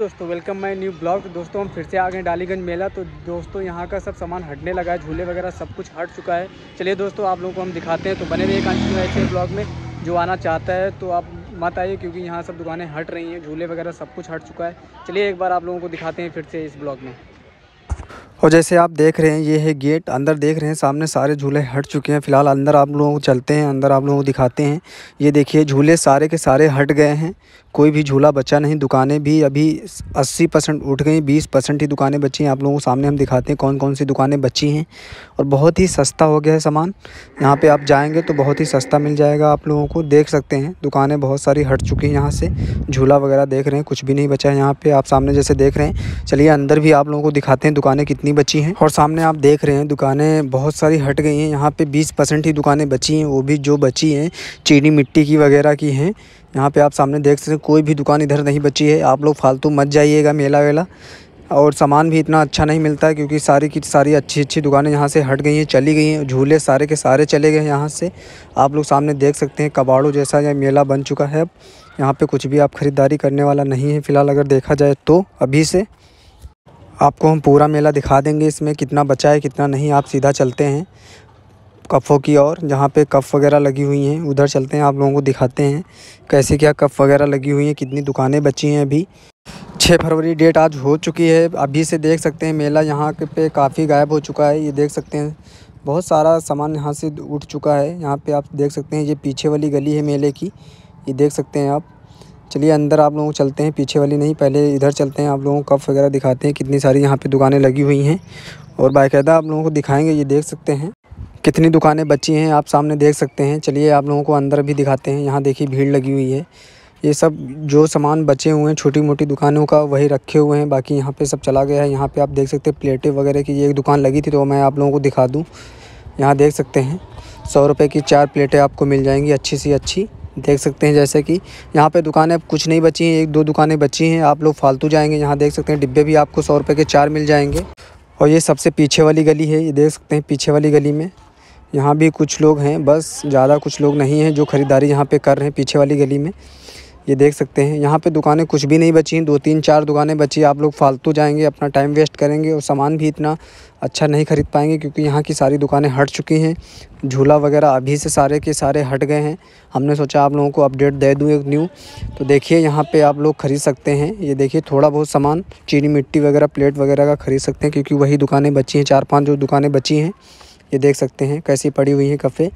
दोस्तों welcome my new blog दोस्तों हम फिर से आ गए डालीगंज मेला तो दोस्तों यहाँ का सब सामान हटने लगा है झूले वगैरह सब कुछ हट चुका है चलिए दोस्तों आप लोगों को हम दिखाते हैं तो बने रहिए कंटिन्यू ऐसे ब्लॉग में जो आना चाहता है तो आप मत आइए क्योंकि यहाँ सब दुकानें हट रही हैं झूले वगैरह सब कुछ हट चुका है चलिए एक बार आप लोगों को दिखाते हैं फिर से इस ब्लॉग में और जैसे आप देख रहे हैं ये है गेट अंदर देख रहे हैं सामने सारे झूले हट चुके हैं फिलहाल अंदर आप लोगों को चलते हैं अंदर आप लोगों को दिखाते हैं ये देखिए झूले सारे के सारे हट गए हैं कोई भी झूला बचा नहीं दुकानें भी अभी 80 परसेंट उठ गई 20 परसेंट ही दुकानें बची हैं आप लोगों को सामने हम दिखाते हैं कौन कौन सी दुकानें बची हैं और बहुत ही सस्ता हो गया है सामान यहाँ पर आप जाएँगे तो बहुत ही सस्ता मिल जाएगा आप लोगों को देख सकते हैं दुकानें बहुत सारी हट चुकी हैं यहाँ से झूला वगैरह देख रहे हैं कुछ भी नहीं बचा है यहाँ पर आप सामने जैसे देख रहे हैं चलिए अंदर भी आप लोगों को दिखाते हैं दुकानें कितनी कितनी बची हैं और सामने आप देख रहे हैं दुकानें बहुत सारी हट गई हैं यहाँ पे 20 परसेंट ही दुकानें बची हैं वो भी जो बची हैं चीनी मिट्टी की वगैरह की हैं यहाँ पे आप सामने देख सकते हैं कोई भी दुकान इधर नहीं बची है आप लोग फालतू मत जाइएगा मेला वेला और सामान भी इतना अच्छा नहीं मिलता है क्योंकि सारी की सारी अच्छी अच्छी दुकानें यहाँ से हट गई हैं चली गई हैं झूले सारे के सारे चले गए हैं यहाँ से आप लोग सामने देख सकते हैं कबाड़ों जैसा यह मेला बन चुका है अब यहाँ पे कुछ भी आप ख़रीदारी करने वाला नहीं है फ़िलहाल अगर देखा जाए तो अभी से आपको हम पूरा मेला दिखा देंगे इसमें कितना बचा है कितना नहीं आप सीधा चलते हैं कफ़ों की ओर जहाँ पे कफ़ वगैरह लगी हुई हैं उधर चलते हैं आप लोगों को दिखाते हैं कैसे क्या कफ़ वगैरह लगी हुई हैं कितनी दुकानें बची हैं अभी छः फरवरी डेट आज हो चुकी है अभी से देख सकते हैं मेला यहाँ पे काफ़ी गायब हो चुका है ये देख सकते हैं बहुत सारा सामान यहाँ से उठ चुका है यहाँ पर आप देख सकते हैं ये पीछे वाली गली है मेले की ये देख सकते हैं आप चलिए अंदर आप लोगों को चलते हैं पीछे वाली नहीं पहले इधर चलते हैं आप लोगों को कफ वगैरह दिखाते हैं कितनी सारी यहाँ पे दुकानें लगी हुई हैं और बाकायदा आप लोगों को दिखाएंगे ये देख सकते हैं कितनी दुकानें बची हैं आप सामने देख सकते हैं चलिए आप लोगों को अंदर भी दिखाते हैं यहाँ देखिए भीड़ लगी हुई है ये सब जो सामान बचे हुए हैं छोटी मोटी दुकानों का वही रखे हुए हैं बाकी यहाँ पर सब चला गया है यहाँ पर आप देख सकते हैं प्लेटें वगैरह की ये एक दुकान लगी थी तो मैं आप लोगों को दिखा दूँ यहाँ देख सकते हैं सौ रुपये की चार प्लेटें आपको मिल जाएंगी अच्छी सी अच्छी देख सकते हैं जैसे कि यहाँ पे दुकानें कुछ नहीं बची हैं एक दो दुकानें बची हैं आप लोग फालतू जाएंगे यहाँ देख सकते हैं डिब्बे भी आपको सौ रुपये के चार मिल जाएंगे और ये सबसे पीछे वाली गली है ये देख सकते हैं पीछे वाली गली में यहाँ भी कुछ लोग हैं बस ज़्यादा कुछ लोग नहीं हैं जो ख़रीदारी यहाँ पर कर रहे हैं पीछे वाली गली में ये देख सकते हैं यहाँ पे दुकानें कुछ भी नहीं बची हैं दो तीन चार दुकानें बची आप लोग फालतू जाएंगे अपना टाइम वेस्ट करेंगे और सामान भी इतना अच्छा नहीं ख़रीद पाएंगे क्योंकि यहाँ की सारी दुकानें हट चुकी हैं झूला वगैरह अभी से सारे के सारे हट गए हैं हमने सोचा आप लोगों को अपडेट दे दूँ एक न्यू तो देखिए यहाँ पर आप लोग ख़रीद सकते हैं ये देखिए थोड़ा बहुत सामान चीनी मिट्टी वगैरह प्लेट वगैरह का ख़रीद सकते हैं क्योंकि वही दुकानें बची हैं चार पाँच जो दुकानें बची हैं ये देख सकते हैं कैसी पड़ी हुई हैं कफ़े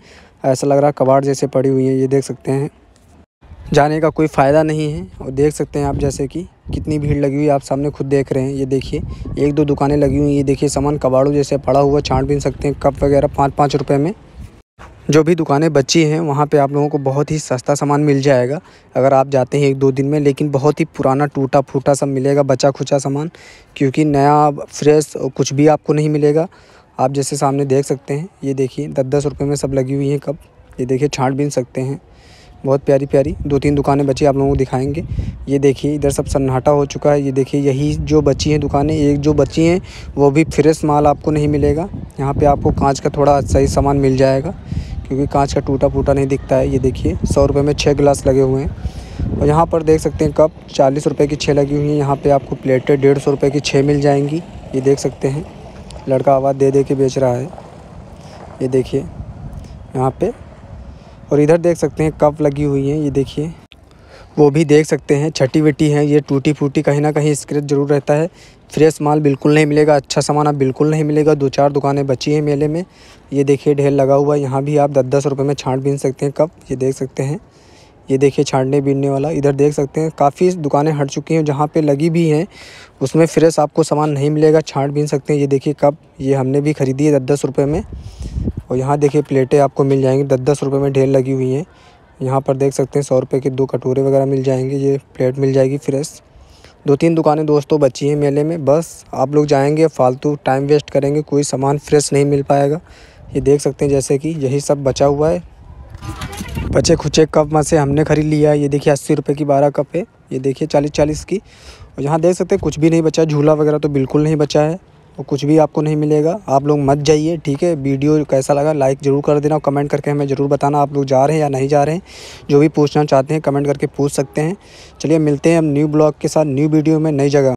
ऐसा लग रहा है कबाड़ जैसे पड़ी हुई हैं ये देख सकते हैं जाने का कोई फ़ायदा नहीं है और देख सकते हैं आप जैसे कि कितनी भीड़ लगी हुई है आप सामने खुद देख रहे हैं ये देखिए एक दो दुकानें लगी हुई हैं ये देखिए सामान कबाड़ों जैसे पड़ा हुआ छाँट भी सकते हैं कप वगैरह पाँच पाँच रुपये में जो भी दुकानें बची हैं वहाँ पे आप लोगों को बहुत ही सस्ता सामान मिल जाएगा अगर आप जाते हैं एक दो दिन में लेकिन बहुत ही पुराना टूटा फूटा सब मिलेगा बचा खुचा सामान क्योंकि नया फ्रेश कुछ भी आपको नहीं मिलेगा आप जैसे सामने देख सकते हैं ये देखिए दस दस रुपये में सब लगी हुई हैं कप ये देखिए छाँट बीन सकते हैं बहुत प्यारी प्यारी दो तीन दुकानें बची आप लोगों को दिखाएंगे ये देखिए इधर सब सन्नाटा हो चुका है ये देखिए यही जो बची हैं दुकानें एक जो बची हैं वो भी फ्रेश माल आपको नहीं मिलेगा यहाँ पे आपको कांच का थोड़ा सही सामान मिल जाएगा क्योंकि कांच का टूटा फूटा नहीं दिखता है ये देखिए सौ रुपये में छः गिलास लगे हुए हैं और यहाँ पर देख सकते हैं कप चालीस रुपये की छः लगी हुई हैं यहाँ पर आपको प्लेटें डेढ़ सौ की छः मिल जाएंगी ये देख सकते हैं लड़का आवाज़ दे दे के बेच रहा है ये देखिए यहाँ पर और इधर देख सकते हैं कप लगी हुई है ये देखिए वो भी देख सकते हैं छटी विटी है ये टूटी फूटी कहीं ना कहीं स्क्रेच जरूर रहता है फ्रेश माल बिल्कुल नहीं मिलेगा अच्छा सामान आप बिल्कुल नहीं मिलेगा दो चार दुकानें बची हैं मेले में ये देखिए ढेर लगा हुआ है यहाँ भी आप दस दस रुपये में छाँट बीन सकते हैं कप ये देख सकते हैं ये देखिए छाँटने बीनने वाला इधर देख सकते हैं काफ़ी दुकानें हट चुकी हैं जहाँ पर लगी भी हैं उसमें फ्रेश आपको सामान नहीं मिलेगा छाँट बीन सकते हैं ये देखिए कप ये हमने भी ख़रीदी है दस दस रुपये में और यहाँ देखिए प्लेटें आपको मिल जाएंगी दस दस रुपये में ढेर लगी हुई हैं यहाँ पर देख सकते हैं सौ रुपये के दो कटोरे वगैरह मिल जाएंगे ये प्लेट मिल जाएगी फ्रेश दो तीन दुकानें दोस्तों बची हैं मेले में बस आप लोग जाएंगे फालतू टाइम वेस्ट करेंगे कोई सामान फ्रेश नहीं मिल पाएगा ये देख सकते हैं जैसे कि यही सब बचा हुआ है बचे खुचे कप में से हमने ख़रीद लिया ये देखिए अस्सी रुपये की बारह कप है ये देखिए चालीस चालीस की और यहाँ देख सकते हैं कुछ भी नहीं बचा झूला वगैरह तो बिल्कुल नहीं बचा है और तो कुछ भी आपको नहीं मिलेगा आप लोग मत जाइए ठीक है वीडियो कैसा लगा लाइक ज़रूर कर देना और कमेंट करके हमें ज़रूर बताना आप लोग जा रहे हैं या नहीं जा रहे हैं जो भी पूछना चाहते हैं कमेंट करके पूछ सकते हैं चलिए मिलते हैं हम न्यू ब्लॉग के साथ न्यू वीडियो में नई जगह